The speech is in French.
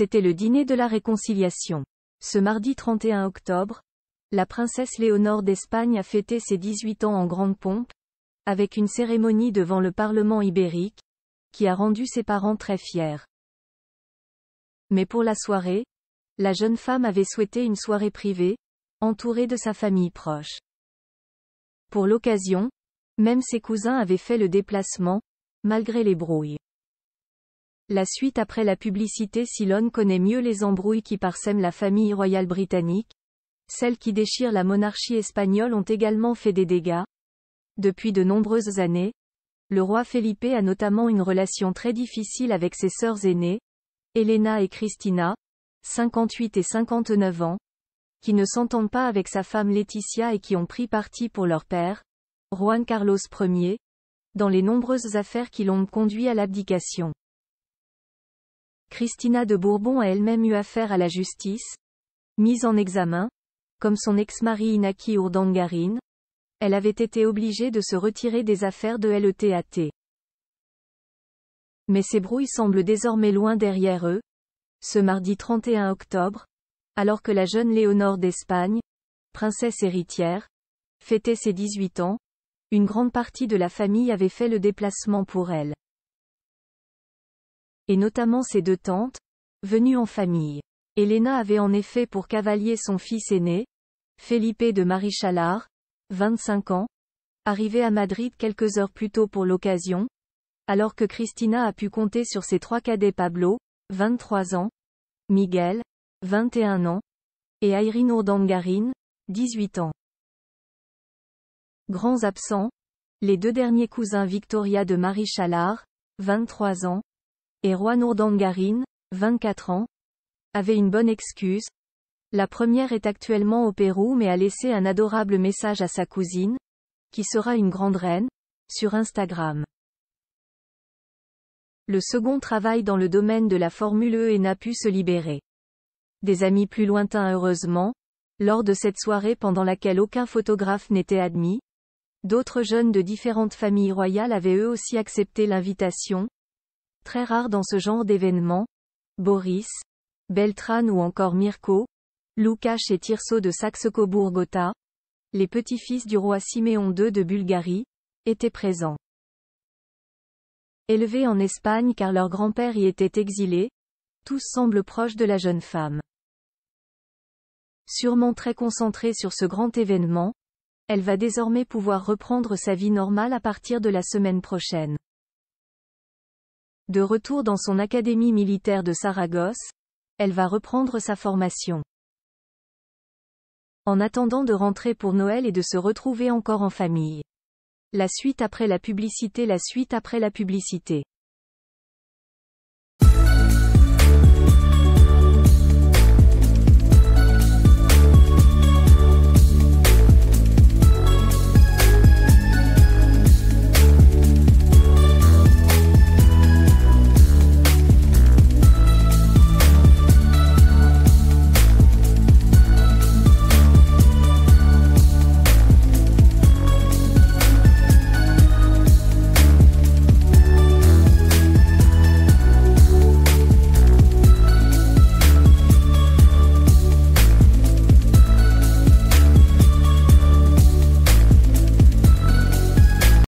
C'était le dîner de la réconciliation. Ce mardi 31 octobre, la princesse Léonore d'Espagne a fêté ses 18 ans en grande pompe, avec une cérémonie devant le Parlement ibérique, qui a rendu ses parents très fiers. Mais pour la soirée, la jeune femme avait souhaité une soirée privée, entourée de sa famille proche. Pour l'occasion, même ses cousins avaient fait le déplacement, malgré les brouilles. La suite après la publicité Silon connaît mieux les embrouilles qui parsèment la famille royale britannique. Celles qui déchirent la monarchie espagnole ont également fait des dégâts. Depuis de nombreuses années, le roi Felipe a notamment une relation très difficile avec ses sœurs aînées, Elena et Cristina, 58 et 59 ans, qui ne s'entendent pas avec sa femme Laetitia et qui ont pris parti pour leur père, Juan Carlos Ier, dans les nombreuses affaires qui l'ont conduit à l'abdication. Christina de Bourbon a elle-même eu affaire à la justice, mise en examen, comme son ex-mari Inaki Urdangarin, elle avait été obligée de se retirer des affaires de LETAT. Mais ces brouilles semblent désormais loin derrière eux, ce mardi 31 octobre, alors que la jeune Léonore d'Espagne, princesse héritière, fêtait ses 18 ans, une grande partie de la famille avait fait le déplacement pour elle et notamment ses deux tantes, venues en famille. Elena avait en effet pour cavalier son fils aîné, Felipe de Marichalar, 25 ans, arrivé à Madrid quelques heures plus tôt pour l'occasion, alors que Cristina a pu compter sur ses trois cadets Pablo, 23 ans, Miguel, 21 ans, et Irene Urdangarin, 18 ans. Grands absents, les deux derniers cousins Victoria de Marie 23 ans, et vingt 24 ans, avait une bonne excuse. La première est actuellement au Pérou mais a laissé un adorable message à sa cousine, qui sera une grande reine, sur Instagram. Le second travaille dans le domaine de la Formule E et n'a pu se libérer. Des amis plus lointains heureusement, lors de cette soirée pendant laquelle aucun photographe n'était admis, d'autres jeunes de différentes familles royales avaient eux aussi accepté l'invitation, Très rare dans ce genre d'événement, Boris, Beltrane ou encore Mirko, Lukács et Tirso de Saxe-Cobourg-Gotha, les petits-fils du roi Siméon II de Bulgarie, étaient présents. Élevés en Espagne car leur grand-père y était exilé, tous semblent proches de la jeune femme. Sûrement très concentrée sur ce grand événement, elle va désormais pouvoir reprendre sa vie normale à partir de la semaine prochaine. De retour dans son académie militaire de Saragosse, elle va reprendre sa formation. En attendant de rentrer pour Noël et de se retrouver encore en famille. La suite après la publicité La suite après la publicité